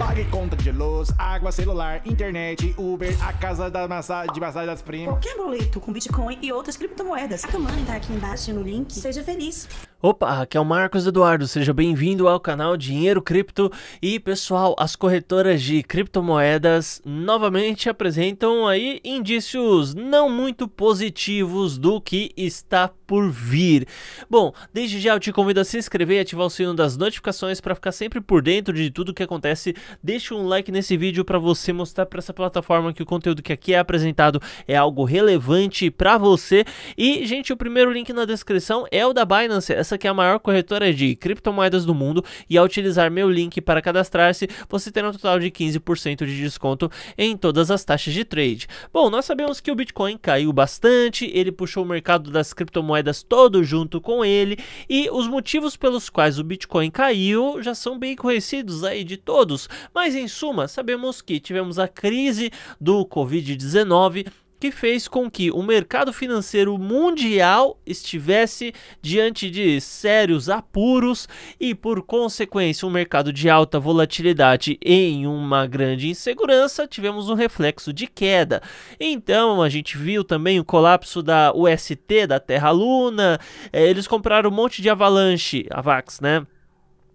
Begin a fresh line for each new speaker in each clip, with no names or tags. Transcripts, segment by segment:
Pague conta de luz, água, celular, internet, Uber, a casa da massagem, de massagem das primas. Qualquer boleto com Bitcoin e outras criptomoedas. A Kamani tá aqui embaixo no link. Seja feliz. Opa, aqui é o Marcos Eduardo, seja bem-vindo ao canal Dinheiro Cripto. E pessoal, as corretoras de criptomoedas novamente apresentam aí indícios não muito positivos do que está por vir. Bom, desde já eu te convido a se inscrever e ativar o sino das notificações para ficar sempre por dentro de tudo que acontece. Deixa um like nesse vídeo para você mostrar para essa plataforma que o conteúdo que aqui é apresentado é algo relevante para você. E, gente, o primeiro link na descrição é o da Binance é essa que é a maior corretora de criptomoedas do mundo e ao utilizar meu link para cadastrar-se, você terá um total de 15% de desconto em todas as taxas de trade. Bom, nós sabemos que o Bitcoin caiu bastante, ele puxou o mercado das criptomoedas todo junto com ele e os motivos pelos quais o Bitcoin caiu já são bem conhecidos aí de todos, mas em suma, sabemos que tivemos a crise do Covid-19 que fez com que o mercado financeiro mundial estivesse diante de sérios apuros e, por consequência, um mercado de alta volatilidade em uma grande insegurança, tivemos um reflexo de queda. Então, a gente viu também o colapso da UST, da Terra Luna, é, eles compraram um monte de avalanche, a VAX, né?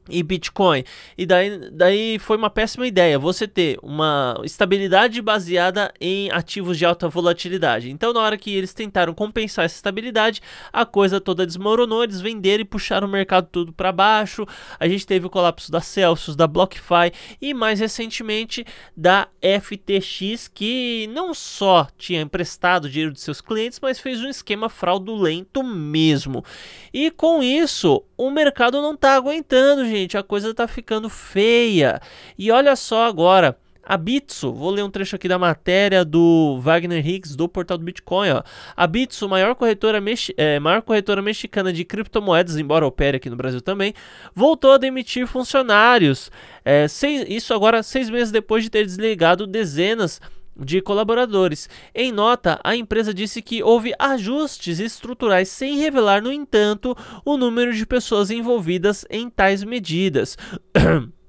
e Bitcoin. E daí, daí foi uma péssima ideia você ter uma estabilidade baseada em ativos de alta volatilidade. Então, na hora que eles tentaram compensar essa estabilidade, a coisa toda desmoronou, eles venderam e puxaram o mercado tudo para baixo. A gente teve o colapso da Celsius, da BlockFi e mais recentemente da FTX, que não só tinha emprestado dinheiro de seus clientes, mas fez um esquema fraudulento mesmo. E com isso, o mercado não está aguentando, gente gente, a coisa tá ficando feia. E olha só agora. A Bitso, vou ler um trecho aqui da matéria do Wagner Hicks do portal do Bitcoin. Ó. A Bitso, maior corretora, é, maior corretora mexicana de criptomoedas, embora opere aqui no Brasil também, voltou a demitir funcionários. É, seis, isso agora seis meses depois de ter desligado dezenas de colaboradores. Em nota, a empresa disse que houve ajustes estruturais sem revelar, no entanto, o número de pessoas envolvidas em tais medidas.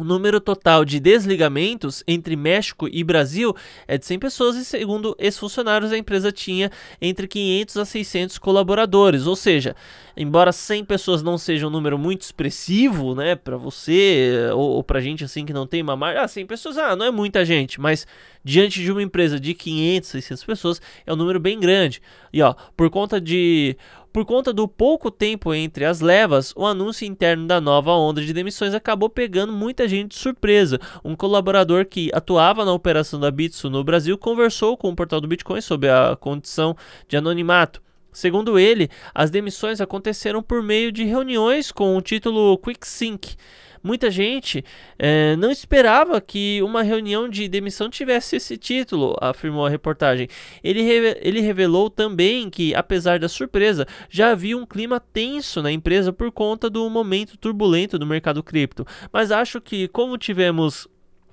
O número total de desligamentos entre México e Brasil é de 100 pessoas e, segundo ex-funcionários, a empresa tinha entre 500 a 600 colaboradores. Ou seja, embora 100 pessoas não seja um número muito expressivo, né, para você eh, ou, ou para gente assim que não tem uma margem, ah, 100 pessoas, ah, não é muita gente, mas diante de uma empresa de 500, 600 pessoas é um número bem grande. E ó, por conta de por conta do pouco tempo entre as levas, o anúncio interno da nova onda de demissões acabou pegando muita gente de surpresa. Um colaborador que atuava na operação da Bitsu no Brasil conversou com o portal do Bitcoin sobre a condição de anonimato. Segundo ele, as demissões aconteceram por meio de reuniões com o título QuickSync muita gente é, não esperava que uma reunião de demissão tivesse esse título, afirmou a reportagem. Ele, re ele revelou também que, apesar da surpresa, já havia um clima tenso na empresa por conta do momento turbulento do mercado cripto. Mas acho que, como tivemos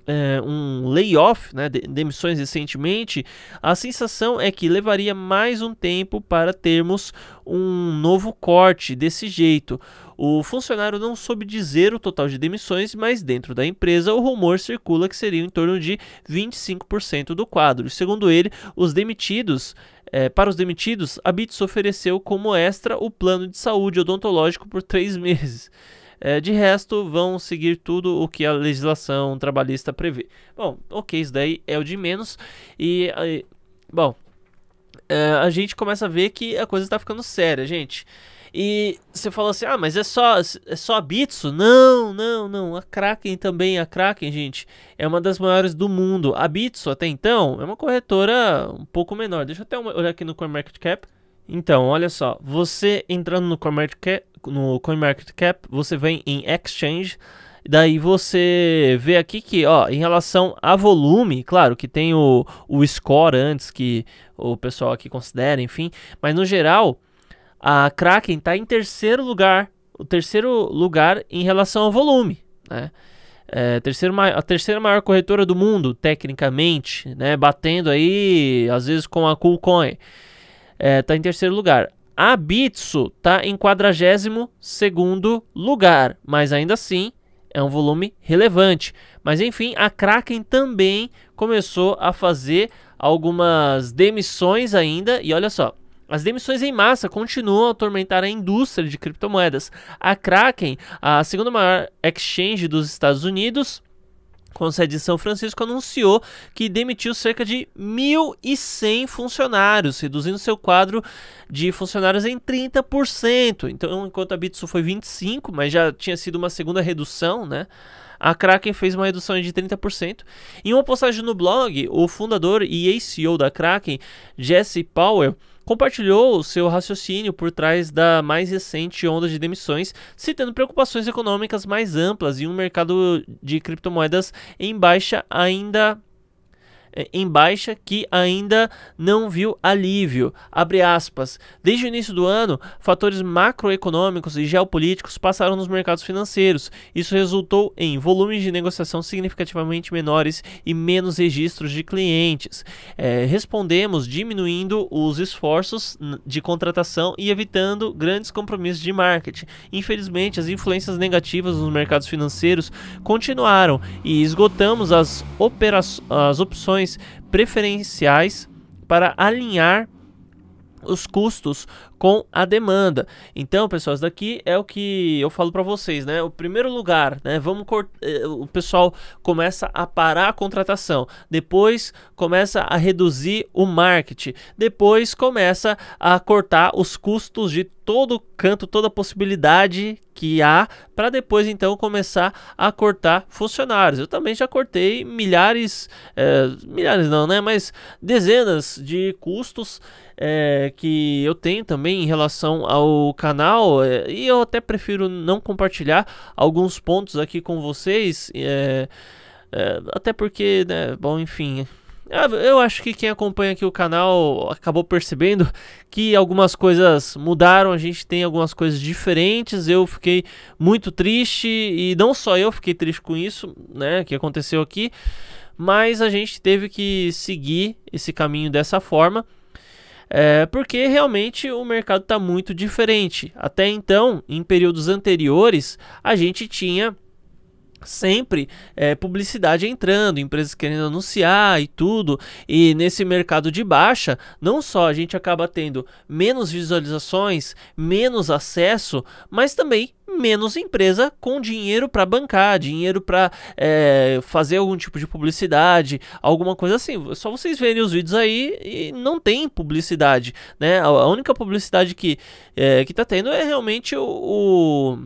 é, um layoff, né, demissões recentemente, a sensação é que levaria mais um tempo para termos um novo corte desse jeito. O funcionário não soube dizer o total de demissões, mas dentro da empresa o rumor circula que seria em torno de 25% do quadro. Segundo ele, os demitidos é, para os demitidos, a BITS ofereceu como extra o plano de saúde odontológico por três meses. É, de resto, vão seguir tudo o que a legislação trabalhista prevê. Bom, ok, isso daí é o de menos. E, aí, bom, é, a gente começa a ver que a coisa está ficando séria, gente. E você fala assim, ah, mas é só, é só a Bitsu? Não, não, não. A Kraken também, a Kraken, gente, é uma das maiores do mundo. A Bitsu, até então, é uma corretora um pouco menor. Deixa eu até olhar aqui no CoinMarketCap. Então, olha só, você entrando no CoinMarketCap, no CoinMarketCap, você vem em Exchange, daí você vê aqui que, ó, em relação a volume, claro que tem o, o score antes que o pessoal aqui considera, enfim, mas no geral, a Kraken está em terceiro lugar, o terceiro lugar em relação ao volume, né? É, terceiro, a terceira maior corretora do mundo, tecnicamente, né? Batendo aí, às vezes, com a KuCoin. É, tá em terceiro lugar. A Bitsu está em 42º lugar, mas ainda assim é um volume relevante. Mas enfim, a Kraken também começou a fazer algumas demissões ainda, e olha só, as demissões em massa continuam a atormentar a indústria de criptomoedas. A Kraken, a segunda maior exchange dos Estados Unidos, com sede em São Francisco, anunciou que demitiu cerca de 1.100 funcionários, reduzindo seu quadro de funcionários em 30%. Então, enquanto a Bitsu foi 25%, mas já tinha sido uma segunda redução, né? a Kraken fez uma redução de 30%. Em uma postagem no blog, o fundador e ex-CEO da Kraken, Jesse Powell, compartilhou seu raciocínio por trás da mais recente onda de demissões, citando preocupações econômicas mais amplas e um mercado de criptomoedas em baixa ainda é, em baixa que ainda não viu alívio. Abre aspas. Desde o início do ano, fatores macroeconômicos e geopolíticos passaram nos mercados financeiros. Isso resultou em volumes de negociação significativamente menores e menos registros de clientes. É, respondemos diminuindo os esforços de contratação e evitando grandes compromissos de marketing. Infelizmente, as influências negativas nos mercados financeiros continuaram e esgotamos as, as opções condições preferenciais para alinhar os custos com a demanda. Então, pessoal, isso daqui é o que eu falo para vocês, né? O primeiro lugar, né? Vamos cortar, eh, o pessoal começa a parar a contratação, depois começa a reduzir o marketing, depois começa a cortar os custos de todo canto, toda possibilidade que há para depois então começar a cortar funcionários. Eu também já cortei milhares, é, milhares não, né? Mas dezenas de custos é, que eu tenho também em relação ao canal é, e eu até prefiro não compartilhar alguns pontos aqui com vocês, é, é, até porque, né? Bom, enfim. Ah, eu acho que quem acompanha aqui o canal acabou percebendo que algumas coisas mudaram, a gente tem algumas coisas diferentes. Eu fiquei muito triste e não só eu fiquei triste com isso, né, que aconteceu aqui, mas a gente teve que seguir esse caminho dessa forma. É, porque realmente o mercado está muito diferente. Até então, em períodos anteriores, a gente tinha sempre é, publicidade entrando, empresas querendo anunciar e tudo. E nesse mercado de baixa, não só a gente acaba tendo menos visualizações, menos acesso, mas também menos empresa com dinheiro para bancar, dinheiro para é, eh, fazer algum tipo de publicidade, alguma coisa assim. Só vocês verem os vídeos aí e não tem publicidade, né? A única publicidade que é, que está tendo é realmente o, o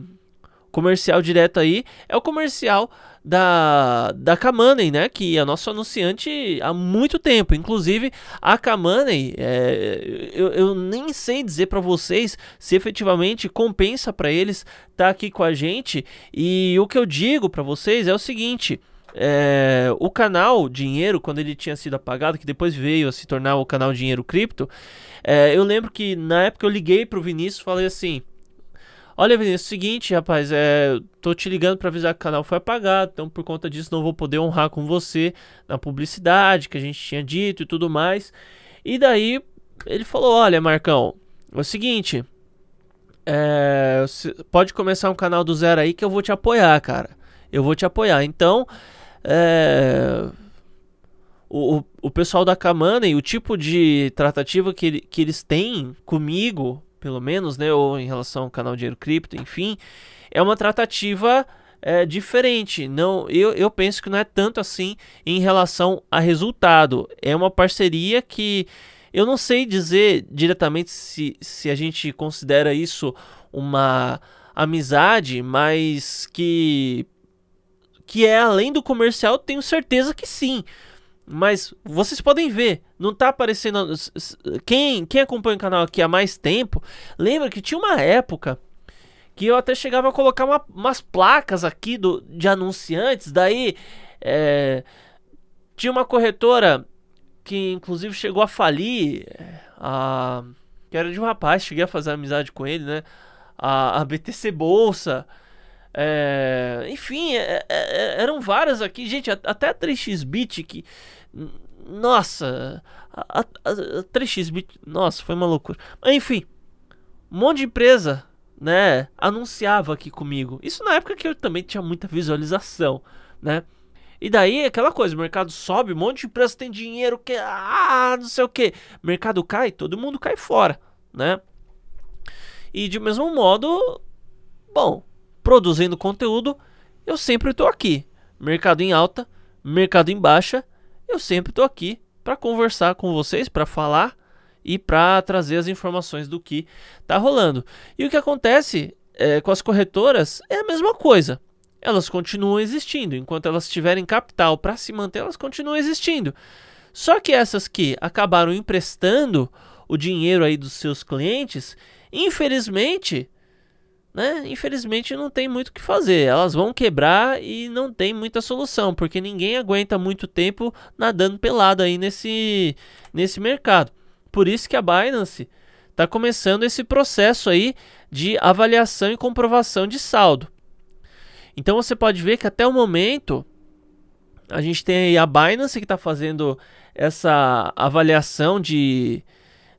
comercial direto aí é o comercial da, da Kamanei, né? Que é nosso anunciante há muito tempo. Inclusive, a Kamane, é, eu, eu, nem sei dizer para vocês se efetivamente compensa para eles estar tá aqui com a gente. E o que eu digo para vocês é o seguinte. É, o canal Dinheiro, quando ele tinha sido apagado, que depois veio a se tornar o canal Dinheiro Cripto, é, eu lembro que na época eu liguei pro Vinícius e falei assim: Olha, Vinícius, é seguinte, rapaz, é, tô te ligando para avisar que o canal foi apagado, então por conta disso não vou poder honrar com você na publicidade que a gente tinha dito e tudo mais. E daí ele falou: Olha, Marcão, é o seguinte, é, pode começar um canal do zero aí que eu vou te apoiar, cara. Eu vou te apoiar. Então, é, o, o pessoal da Kamana e o tipo de tratativa que, que eles têm comigo pelo menos, né, ou em relação ao canal Dinheiro Cripto, enfim, é uma tratativa é, diferente. Não, eu, eu penso que não é tanto assim em relação a resultado. É uma parceria que eu não sei dizer diretamente se, se a gente considera isso uma amizade, mas que que é além do comercial, tenho certeza que sim. Mas vocês podem ver, não tá aparecendo. Quem, quem acompanha o canal aqui há mais tempo, lembra que tinha uma época que eu até chegava a colocar uma, umas placas aqui do, de anunciantes. Daí é, tinha uma corretora que inclusive chegou a falir, é, a, que era de um rapaz, cheguei a fazer amizade com ele, né? A, a BTC Bolsa. É, enfim, é, é, é, eram várias aqui, gente, até a 3xBit que nossa, a, a, a 3xBit, nossa, foi uma loucura. Enfim, um monte de empresa, né, anunciava aqui comigo. Isso na época que eu também tinha muita visualização, né? E daí aquela coisa, o mercado sobe, um monte de empresa tem dinheiro que ah, não sei o que. Mercado cai, todo mundo cai fora, né? E de mesmo modo, bom, produzindo conteúdo, eu sempre estou aqui. Mercado em alta, mercado em baixa, eu sempre estou aqui para conversar com vocês, para falar e para trazer as informações do que está rolando. E o que acontece é, com as corretoras é a mesma coisa. Elas continuam existindo. Enquanto elas tiverem capital para se manter, elas continuam existindo. Só que essas que acabaram emprestando o dinheiro aí dos seus clientes, infelizmente, né, infelizmente não tem muito o que fazer. Elas vão quebrar e não tem muita solução, porque ninguém aguenta muito tempo nadando pelado aí nesse, nesse mercado. Por isso que a Binance está começando esse processo aí de avaliação e comprovação de saldo. Então você pode ver que até o momento a gente tem a Binance que está fazendo essa avaliação de,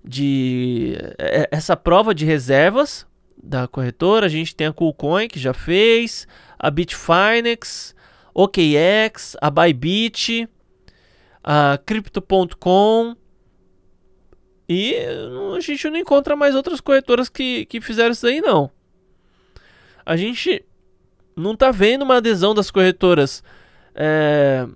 de eh, essa prova de reservas da corretora, a gente tem a KuCoin, que já fez, a Bitfinex, OKX, a Bybit, a Crypto.com, e a gente não encontra mais outras corretoras que, que fizeram isso aí, não. A gente não tá vendo uma adesão das corretoras é,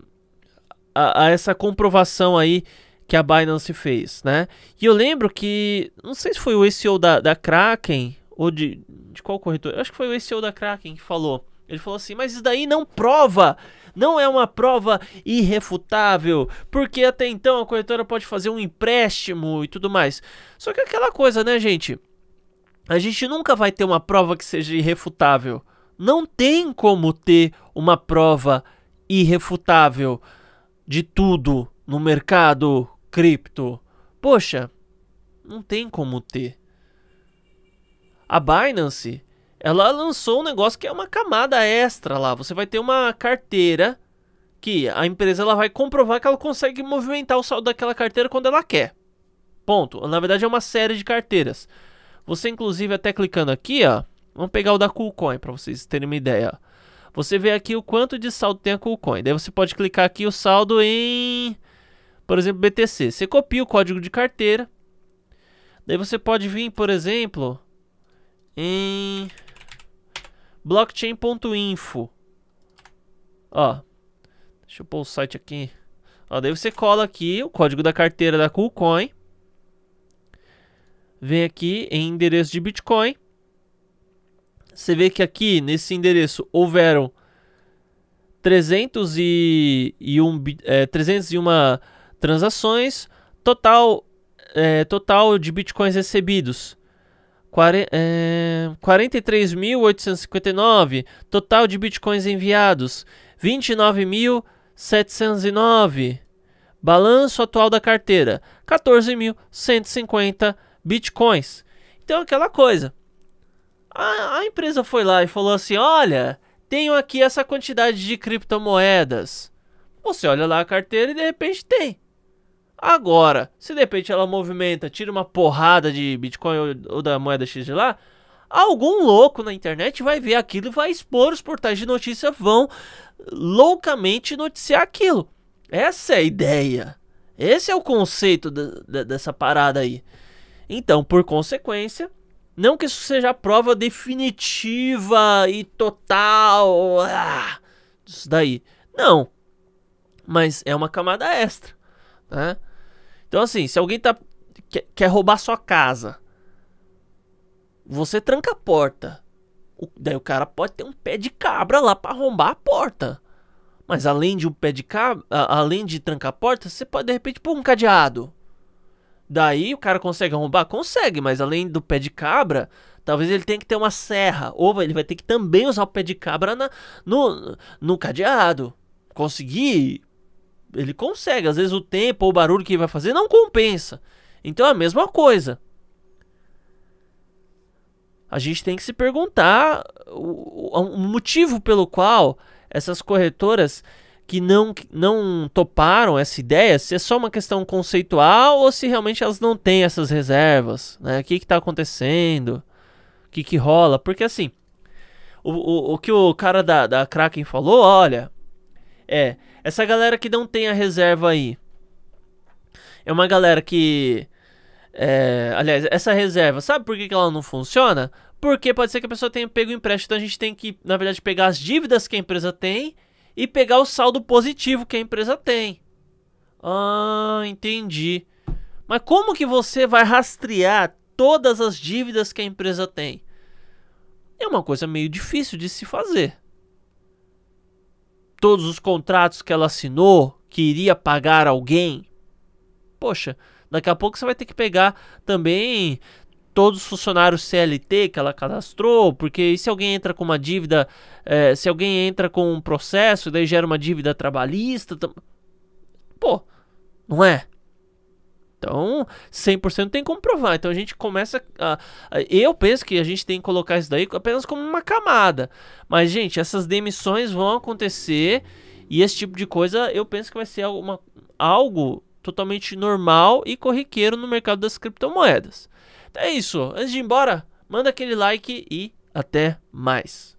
a, a, essa comprovação aí que a Binance fez, né? E eu lembro que, não sei se foi o SEO da, da Kraken ou de, de qual corretor? Acho que foi o SEO da Kraken que falou. Ele falou assim: Mas isso daí não prova, não é uma prova irrefutável, porque até então a corretora pode fazer um empréstimo e tudo mais. Só que é aquela coisa, né, gente? A gente nunca vai ter uma prova que seja irrefutável. Não tem como ter uma prova irrefutável de tudo no mercado cripto. Poxa, não tem como ter a Binance, ela lançou um negócio que é uma camada extra lá. Você vai ter uma carteira que a empresa ela vai comprovar que ela consegue movimentar o saldo daquela carteira quando ela quer. Ponto. Na verdade é uma série de carteiras. Você inclusive até clicando aqui, ó, vamos pegar o da KuCoin para vocês terem uma ideia. Você vê aqui o quanto de saldo tem a KuCoin. Daí você pode clicar aqui o saldo em, por exemplo, BTC. Você copia o código de carteira. Daí você pode vir, por exemplo, em blockchain.info. Ó, deixa eu pôr o site aqui. Ó, daí você cola aqui o código da carteira da KuCoin. Vem aqui em endereço de Bitcoin. Você vê que aqui nesse endereço houveram 301, é, 301 transações, total, é, total de bitcoins recebidos 43.859. Eh, total de bitcoins enviados: 29.709. Balanço atual da carteira: 14.150 bitcoins. Então, aquela coisa. A, a empresa foi lá e falou assim: Olha, tenho aqui essa quantidade de criptomoedas. Você olha lá a carteira e de repente tem. Agora, se de repente ela movimenta, tira uma porrada de Bitcoin ou, ou da moeda X de lá, algum louco na internet vai ver aquilo e vai expor, os portais de notícia vão loucamente noticiar aquilo. Essa é a ideia. Esse é o conceito de, de, dessa parada aí. Então, por consequência, não que isso seja a prova definitiva e total ah, daí. Não. Mas é uma camada extra. Né? Então, assim, se alguém tá, quer, quer roubar sua casa, você tranca a porta. O, daí o cara pode ter um pé de cabra lá para arrombar a porta. Mas além de um pé de cabra, além de trancar a porta, você pode de repente pôr um cadeado. Daí o cara consegue arrombar? Consegue, mas além do pé de cabra, talvez ele tenha que ter uma serra. Ou ele vai ter que também usar o pé de cabra na, no, no cadeado. Conseguir ele consegue. Às vezes o tempo ou o barulho que ele vai fazer não compensa. Então é a mesma coisa. A gente tem que se perguntar o, o, o motivo pelo qual essas corretoras que não, não toparam essa ideia, se é só uma questão conceitual ou se realmente elas não têm essas reservas, né? O que está acontecendo? O que, que rola? Porque assim, o, o, o que o cara da, da Kraken falou, olha, é, essa galera que não tem a reserva aí. É uma galera que. É, aliás, essa reserva, sabe por que, que ela não funciona? Porque pode ser que a pessoa tenha pego o empréstimo. Então a gente tem que, na verdade, pegar as dívidas que a empresa tem e pegar o saldo positivo que a empresa tem. Ah, entendi. Mas como que você vai rastrear todas as dívidas que a empresa tem? É uma coisa meio difícil de se fazer todos os contratos que ela assinou que iria pagar alguém. Poxa, daqui a pouco você vai ter que pegar também todos os funcionários CLT que ela cadastrou, porque e se alguém entra com uma dívida, é, se alguém entra com um processo, daí gera uma dívida trabalhista, pô, não é? Então, 100% tem como provar. Então a gente começa. A, a, eu penso que a gente tem que colocar isso daí apenas como uma camada. Mas, gente, essas demissões vão acontecer e esse tipo de coisa eu penso que vai ser alguma, algo totalmente normal e corriqueiro no mercado das criptomoedas. Então é isso. Antes de ir embora, manda aquele like e até mais.